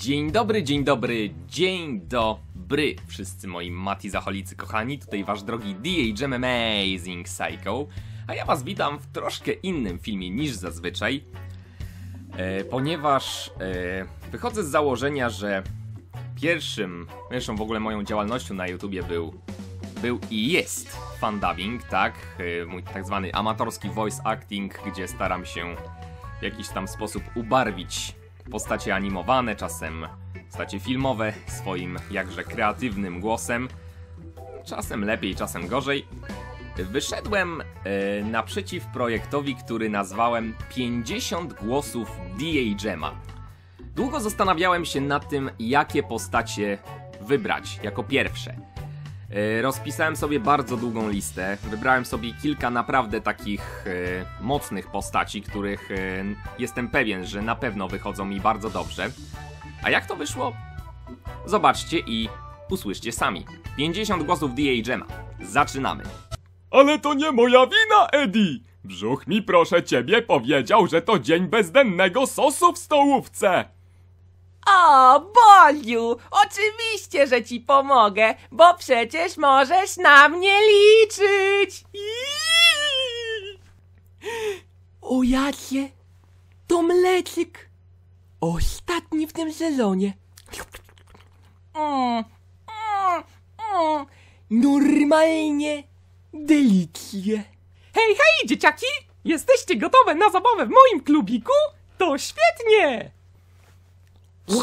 Dzień dobry, dzień dobry, dzień dobry wszyscy moi Mati Zacholicy kochani, tutaj wasz drogi DHM Amazing Psycho, a ja was witam w troszkę innym filmie niż zazwyczaj, e, ponieważ e, wychodzę z założenia, że pierwszym, pierwszą w ogóle moją działalnością na YouTubie był, był i jest fandubbing, tak, e, mój tak zwany amatorski voice acting, gdzie staram się w jakiś tam sposób ubarwić Postacie animowane, czasem postacie filmowe, swoim jakże kreatywnym głosem. Czasem lepiej, czasem gorzej. Wyszedłem yy, naprzeciw projektowi, który nazwałem 50 głosów DA Jema. Długo zastanawiałem się nad tym, jakie postacie wybrać jako pierwsze. E, rozpisałem sobie bardzo długą listę. Wybrałem sobie kilka naprawdę takich e, mocnych postaci, których e, jestem pewien, że na pewno wychodzą mi bardzo dobrze. A jak to wyszło? Zobaczcie i usłyszcie sami. 50 głosów DA Gemma. Zaczynamy. Ale to nie moja wina, Eddie! Brzuch mi proszę ciebie powiedział, że to dzień bezdennego sosu w stołówce! O, Boliu, oczywiście, że ci pomogę, bo przecież możesz na mnie liczyć. O jakie to mleczyk. Ostatni w tym sezonie. Mm, mm, mm. Normalnie delikje. Hej, hej, dzieciaki! Jesteście gotowe na zabawę w moim klubiku? To świetnie! No,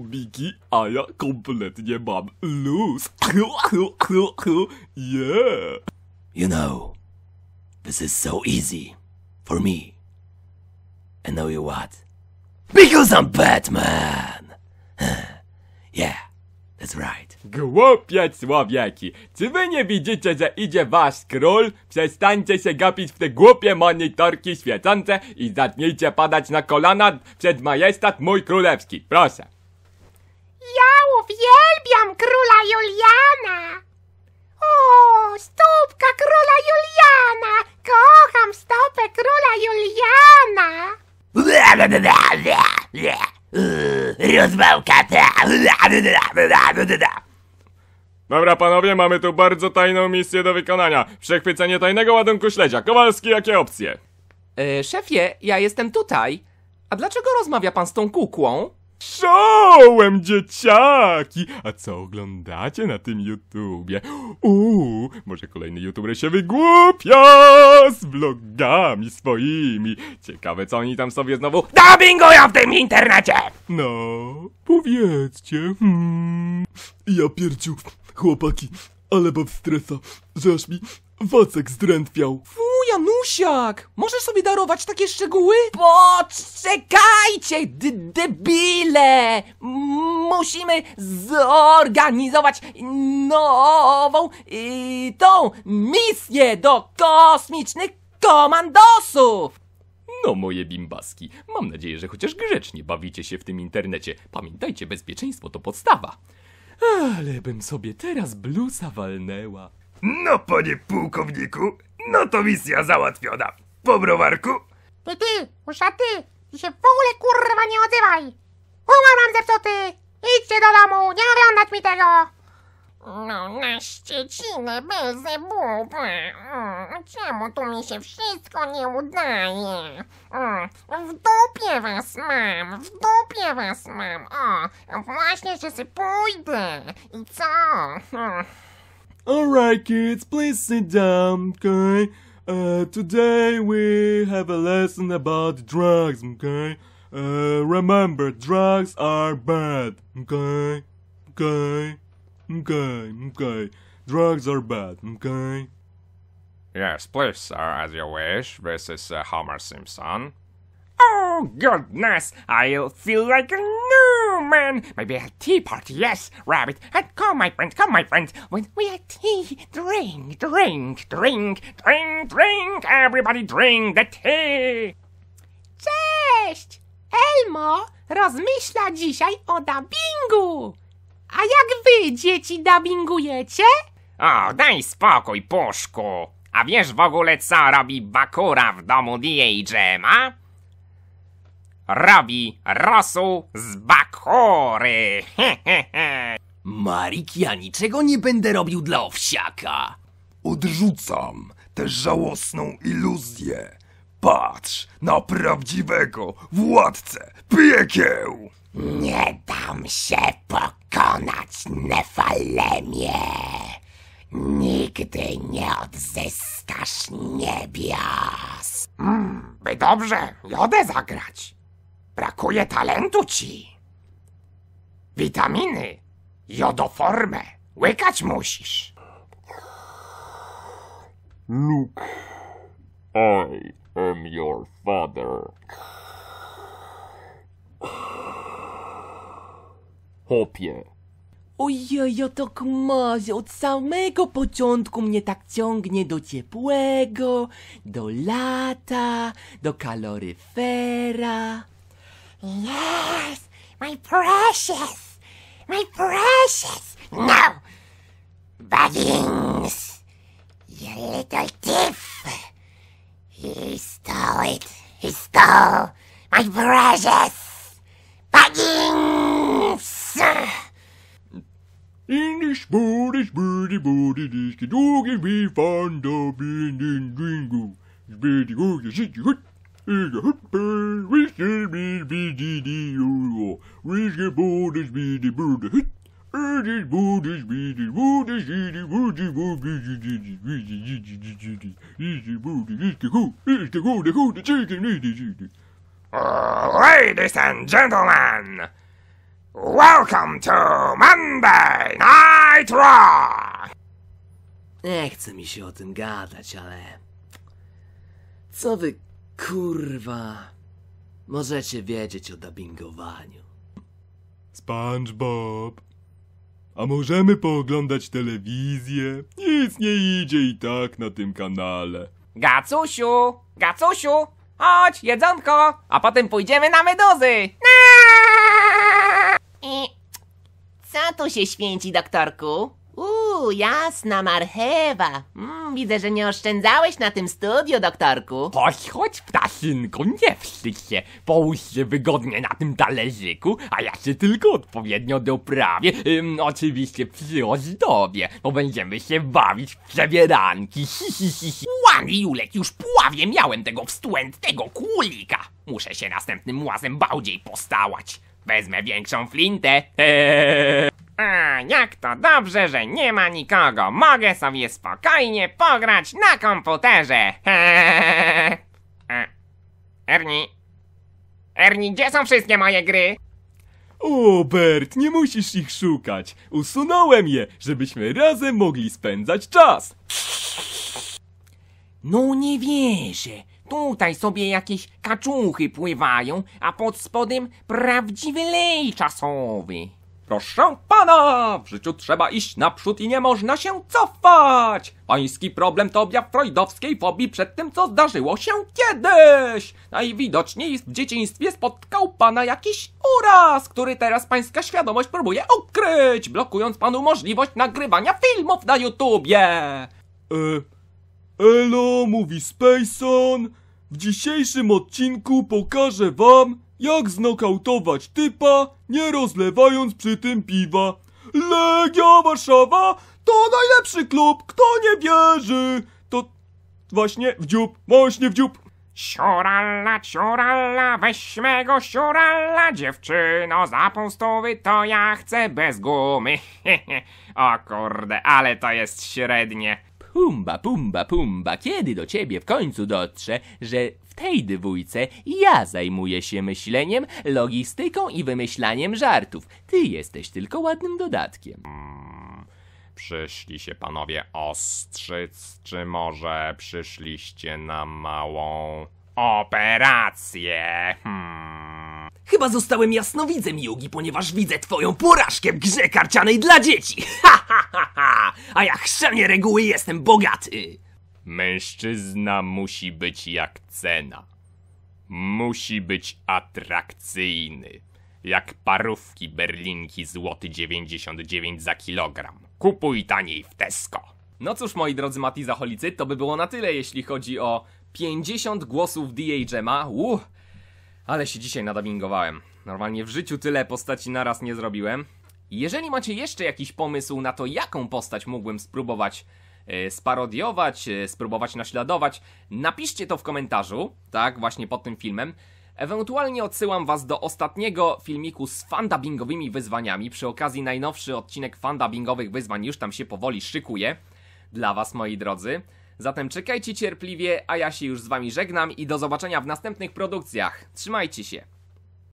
Mickey, I am completely mam loose. yeah. You know, this is so easy for me. And know you what? Because I'm Batman! yeah, that's right. Głupie człowieki! Czy wy nie widzicie, że idzie wasz król? Przestańcie się gapić w te głupie monitorki świecące i zacznijcie padać na kolana przed majestat mój królewski. Proszę. Ja uwielbiam króla Juliana! O, stópka króla Juliana! Kocham stopę króla Juliana! Rozwałka ta! Dobra panowie, mamy tu bardzo tajną misję do wykonania. Przechwycenie tajnego ładunku śledzia. Kowalski, jakie opcje? E, szefie, ja jestem tutaj. A dlaczego rozmawia pan z tą kukłą? Czołem, dzieciaki! A co oglądacie na tym YouTubie? Uuu, może kolejny YouTuber się wygłupia z vlogami swoimi. Ciekawe, co oni tam sobie znowu dubbingują w tym internecie! No, powiedzcie, hmm. Ja pierciu, chłopaki, ale mam stresa, że aż mi wacek zdrętwiał. Fu, Janusiak! Możesz sobie darować takie szczegóły? Poczekajcie, debile! Musimy zorganizować nową i y, tą misję do kosmicznych komandosów! No moje bimbaski, mam nadzieję, że chociaż grzecznie bawicie się w tym internecie. Pamiętajcie, bezpieczeństwo to podstawa. Ale bym sobie teraz blusa walnęła. No, panie pułkowniku, no to misja załatwiona. Po browarku. Ty, ty, uszaty, ty się w ogóle kurwa nie odzywaj. Humor mam zepsuty. Idźcie do domu, nie oglądać mi tego. Naście odcinek bez buby. Czemu tu mi się wszystko nie udaje? W dupie was mam, w dupie was mam. O, właśnie, że se pójdę. I co? Alright kids, please sit down, okay? Uh, today we have a lesson about drugs, okay? Uh, remember, drugs are bad, okay? Okay? Okay, okay. Drugs are bad, okay? Yes, please, sir, as you wish. This is uh, Homer Simpson. Oh, goodness! I feel like a new man! Maybe a tea party, yes, Rabbit. And uh, come, my friend, come, my friend. When we have tea, drink, drink, drink, drink, drink. Everybody drink the tea! Cześć! Elmo, rozmyśla dzisiaj o dubbingu! A jak wy, dzieci, dubbingujecie? O, daj spokój, Puszku. A wiesz w ogóle, co robi Bakura w domu DJ Jema? Robi rosół z Bakury. Marik, ja niczego nie będę robił dla owsiaka. Odrzucam tę żałosną iluzję. Patrz na prawdziwego władcę piekieł. Nie dam się pokazać pokonać Nefalemię. Nigdy nie odzyskasz niebios. Mm, by dobrze jodę zagrać. Brakuje talentu ci. Witaminy, jodoformę, łykać musisz. Look, I am your father. Chopie. Ojej, ja tak marzę, od samego początku mnie tak ciągnie do ciepłego, do lata, do kaloryfera. Yes, my precious, my precious, no, Buggins, you little thief, he stole it, he stole my precious, Buggins. In this oh, the spotty, spotty, body, this can do can be fun to being in gringo. Spitty go to sit you In the hot pan, we shall be bird the oil. We shall borders be the bird hut. And it borders be the water city, water for busy city, busy city, city. It's the border, it's the go, it's the go, the go, the chicken, it's the city. Ladies and gentlemen! Welcome to Monday Night Raw! Nie chcę mi się o tym gadać, ale... Co wy, kurwa, możecie wiedzieć o dubbingowaniu? SpongeBob. A możemy pooglądać telewizję? Nic nie idzie i tak na tym kanale. Gacusiu! Gacusiu! Chodź, jedzonko! A potem pójdziemy na meduzy! co tu się święci, doktorku? Uuu, jasna marchewa. Mm, widzę, że nie oszczędzałeś na tym studiu, doktorku. Chodź, chodź, ptasynku, nie wstydź się. Połóż się wygodnie na tym talerzyku, a ja się tylko odpowiednio doprawię. Ym, oczywiście przy ozdobie, bo będziemy się bawić w przebieranki. Hi, hi, hi, Łani Julek, już pławie miałem tego wstłętnego kulika. Muszę się następnym łazem bałdziej postałać. Wezmę większą flintę. A, jak to dobrze, że nie ma nikogo. Mogę sobie spokojnie pograć na komputerze. Ernie? Ernie, gdzie są wszystkie moje gry? O, Bert, nie musisz ich szukać. Usunąłem je, żebyśmy razem mogli spędzać czas. No nie wierzę. Tutaj sobie jakieś kaczuchy pływają, a pod spodem prawdziwy lej czasowy. Proszę pana, w życiu trzeba iść naprzód i nie można się cofać. Pański problem to objaw freudowskiej fobii przed tym, co zdarzyło się kiedyś. Najwidoczniej w dzieciństwie spotkał pana jakiś uraz, który teraz pańska świadomość próbuje ukryć, blokując panu możliwość nagrywania filmów na YouTubie. Yy, Elo, mówi Spaceon. W dzisiejszym odcinku pokażę wam, jak znokautować typa, nie rozlewając przy tym piwa. Legia Warszawa to najlepszy klub, kto nie wierzy. To właśnie w dziób, właśnie w dziób. Sioralla, sioralla, weź mego sioralla, dziewczyno, za to ja chcę bez gumy. o kurde, ale to jest średnie. Humba, pumba, pumba, kiedy do ciebie w końcu dotrze, że w tej dwójce ja zajmuję się myśleniem, logistyką i wymyślaniem żartów. Ty jesteś tylko ładnym dodatkiem. Hmm, przyszli się panowie ostrzyc, czy może przyszliście na małą operację? Hmm. Chyba zostałem jasnowidzem, Yugi, ponieważ widzę twoją porażkę w grze karcianej dla dzieci. Ha, ha, ha, ha. A ja chrzanie reguły jestem bogaty. Mężczyzna musi być jak cena. Musi być atrakcyjny. Jak parówki berlinki złoty 99 za kilogram. Kupuj taniej w Tesco. No cóż, moi drodzy Mati Zacholicy, to by było na tyle, jeśli chodzi o 50 głosów DJ Jema. Uh, ale się dzisiaj nadabingowałem. Normalnie w życiu tyle postaci naraz nie zrobiłem. Jeżeli macie jeszcze jakiś pomysł na to, jaką postać mógłbym spróbować e, sparodiować, e, spróbować naśladować, napiszcie to w komentarzu, tak, właśnie pod tym filmem. Ewentualnie odsyłam was do ostatniego filmiku z fandubbingowymi wyzwaniami. Przy okazji najnowszy odcinek fandubbingowych wyzwań już tam się powoli szykuje. Dla was, moi drodzy. Zatem czekajcie cierpliwie, a ja się już z wami żegnam i do zobaczenia w następnych produkcjach. Trzymajcie się!